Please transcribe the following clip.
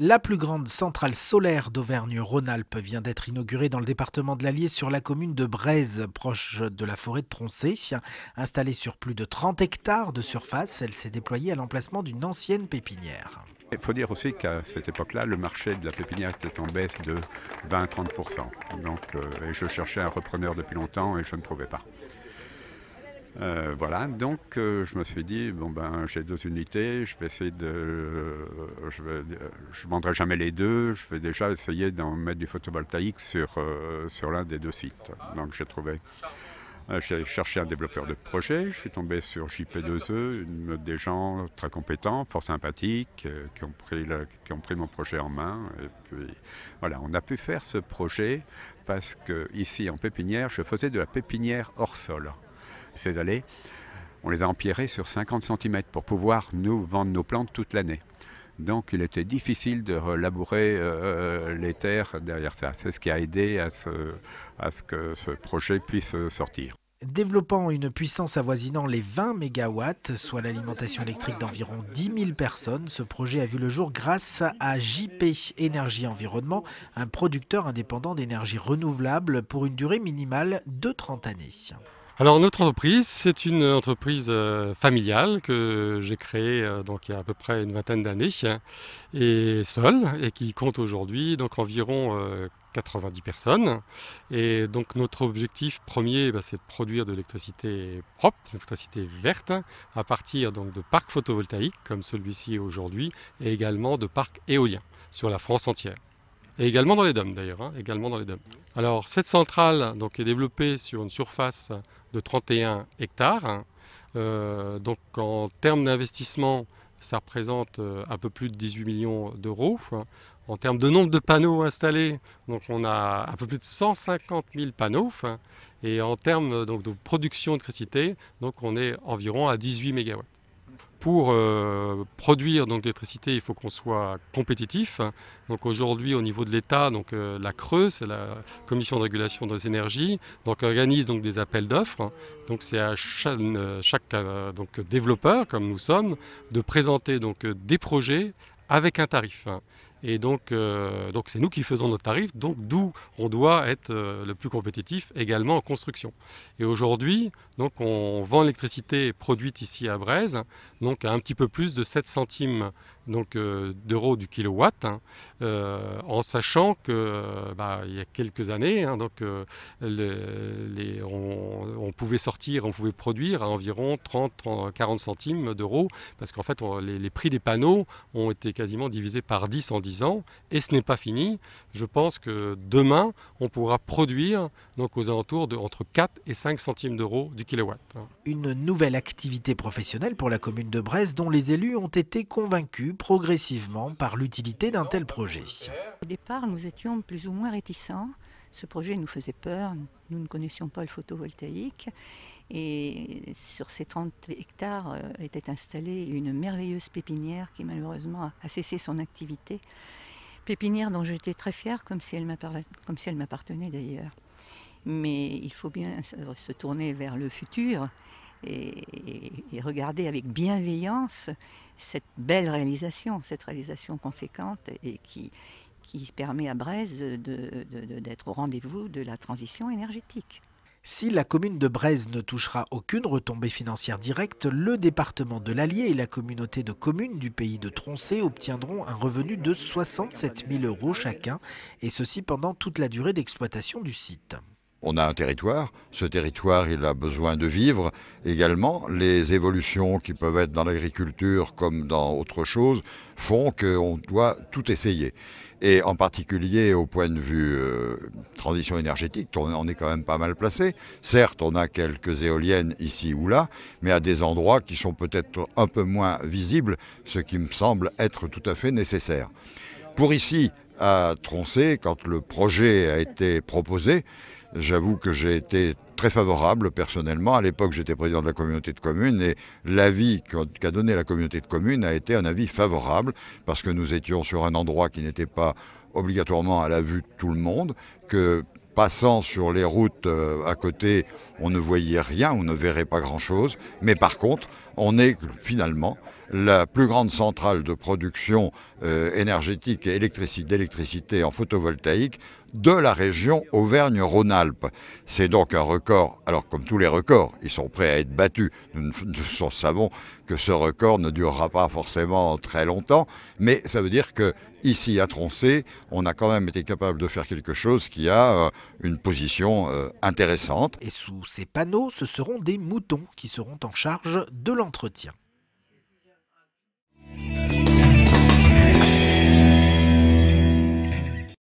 La plus grande centrale solaire d'Auvergne-Rhône-Alpes vient d'être inaugurée dans le département de l'Allier sur la commune de Braise, proche de la forêt de Troncé. Installée sur plus de 30 hectares de surface, elle s'est déployée à l'emplacement d'une ancienne pépinière. Il faut dire aussi qu'à cette époque-là, le marché de la pépinière était en baisse de 20-30%. Euh, je cherchais un repreneur depuis longtemps et je ne trouvais pas. Euh, voilà, donc euh, je me suis dit, bon ben j'ai deux unités, je vais essayer de. Euh, je ne vendrai jamais les deux, je vais déjà essayer d'en mettre du photovoltaïque sur, sur l'un des deux sites. Donc j'ai trouvé. J'ai cherché un développeur de projet, je suis tombé sur JP2E, une, des gens très compétents, fort sympathiques, qui ont, pris qui ont pris mon projet en main. Et puis voilà, on a pu faire ce projet parce que ici en pépinière, je faisais de la pépinière hors sol ces allées, on les a empierrées sur 50 cm pour pouvoir nous vendre nos plantes toute l'année. Donc il était difficile de labourer euh, euh, les terres derrière ça. C'est ce qui a aidé à ce, à ce que ce projet puisse euh, sortir développant une puissance avoisinant les 20 MW, soit l'alimentation électrique d'environ 10 000 personnes. Ce projet a vu le jour grâce à JP Énergie Environnement, un producteur indépendant d'énergie renouvelable pour une durée minimale de 30 années. Alors notre entreprise, c'est une entreprise euh, familiale que j'ai créée euh, il y a à peu près une vingtaine d'années et seule et qui compte aujourd'hui donc environ 90 euh, personnes. Et donc notre objectif premier, bah, c'est de produire de l'électricité propre, de l'électricité verte, à partir de parcs photovoltaïques comme celui-ci aujourd'hui et également de parcs éoliens sur la France entière et également dans les DOM d'ailleurs, hein, également dans les Alors cette centrale donc, est développée sur une surface de 31 hectares. Hein. Euh, donc en termes d'investissement, ça représente euh, un peu plus de 18 millions d'euros. Hein. En termes de nombre de panneaux installés, donc on a un peu plus de 150 000 panneaux. Et en termes donc, de production d'électricité, on est environ à 18 mégawatts pour euh, produire donc l'électricité, il faut qu'on soit compétitif. Donc aujourd'hui, au niveau de l'État, donc euh, la CREU, c'est la Commission de régulation des énergies, donc organise donc des appels d'offres. Donc c'est à euh, chaque, donc développeur, comme nous sommes, de présenter donc des projets avec un tarif. Et donc, euh, donc c'est nous qui faisons notre tarif, donc d'où on doit être euh, le plus compétitif également en construction. Et aujourd'hui, donc on vend l'électricité produite ici à braise donc à un petit peu plus de 7 centimes donc euh, d'euros du kilowatt, hein, euh, en sachant que bah, il y a quelques années, hein, donc euh, on, pouvait sortir, on pouvait produire à environ 30, 40 centimes d'euros, parce qu'en fait les, prix des panneaux ont été quasiment divisés par 10 en 10 ans, et ce n'est pas fini. Je pense que demain on pourra produire donc aux alentours de entre 4 et 5 centimes d'euros du kilowatt. Une nouvelle activité professionnelle pour la commune de Brest dont les élus ont été convaincus progressivement par l'utilité d'un tel projet. Au départ, nous étions plus ou moins réticents. Ce projet nous faisait peur, nous ne connaissions pas le photovoltaïque. Et sur ces 30 hectares euh, était installée une merveilleuse pépinière qui malheureusement a cessé son activité. Pépinière dont j'étais très fière, comme si elle m'appartenait d'ailleurs mais il faut bien se tourner vers le futur et, regarder avec bienveillance cette belle réalisation, cette réalisation conséquente et qui, permet à Brest d'être au rendez-vous de la transition énergétique. Si la commune de Brèze ne touchera aucune retombée financière directe, le département de l'Allier et la communauté de communes du pays de Troncé obtiendront un revenu de 67 000 euros chacun, et ceci pendant toute la durée d'exploitation du site on a un territoire, ce territoire il a besoin de vivre. Également, les évolutions qui peuvent être dans l'agriculture comme dans autre chose font qu'on doit tout essayer. Et en particulier au point de vue euh, transition énergétique, on est quand même pas mal placé. Certes, on a quelques éoliennes ici ou là, mais à des endroits qui sont peut-être un peu moins visibles, ce qui me semble être tout à fait nécessaire. Pour ici, à Troncé, quand le projet a été proposé, J'avoue que j'ai été très favorable personnellement. À l'époque, j'étais président de la communauté de communes et l'avis qu'a donné la communauté de communes a été un avis favorable parce que nous étions sur un endroit qui n'était pas obligatoirement à la vue de tout le monde, que passant sur les routes euh, à côté, on ne voyait rien, on ne verrait pas grand-chose. Mais par contre, on est finalement la plus grande centrale de production euh, énergétique et d'électricité en photovoltaïque de la région Auvergne-Rhône-Alpes. C'est donc un record, alors comme tous les records, ils sont prêts à être battus. Nous, savons que ce record ne durera pas forcément très longtemps, mais ça veut dire que ici à Troncé, on a quand même été capable de faire quelque chose qui a euh, une position euh, intéressante. Et sous ces panneaux, ce seront des moutons qui seront en charge de l'entretien.